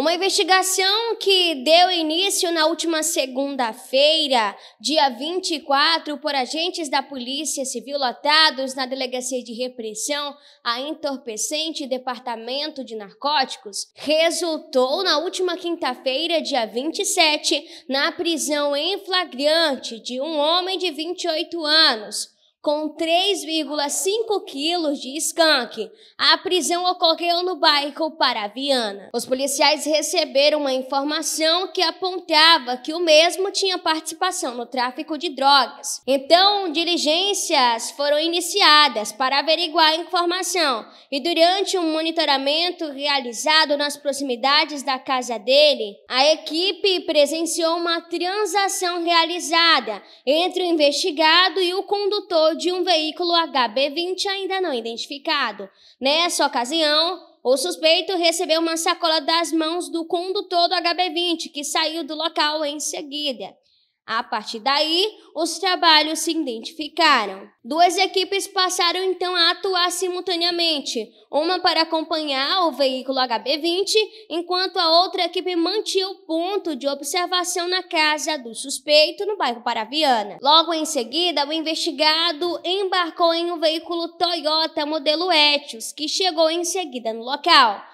Uma investigação que deu início na última segunda-feira, dia 24, por agentes da Polícia Civil lotados na Delegacia de Repressão a Entorpecente Departamento de Narcóticos, resultou na última quinta-feira, dia 27, na prisão em flagrante de um homem de 28 anos com 3,5 quilos de skunk. A prisão ocorreu no bairro Paraviana. Os policiais receberam uma informação que apontava que o mesmo tinha participação no tráfico de drogas. Então, diligências foram iniciadas para averiguar a informação e durante um monitoramento realizado nas proximidades da casa dele, a equipe presenciou uma transação realizada entre o investigado e o condutor de um veículo HB20 ainda não identificado. Nessa ocasião, o suspeito recebeu uma sacola das mãos do condutor do HB20, que saiu do local em seguida. A partir daí, os trabalhos se identificaram. Duas equipes passaram então a atuar simultaneamente, uma para acompanhar o veículo HB20, enquanto a outra equipe mantinha o ponto de observação na casa do suspeito no bairro Paraviana. Logo em seguida, o investigado embarcou em um veículo Toyota modelo Etios, que chegou em seguida no local.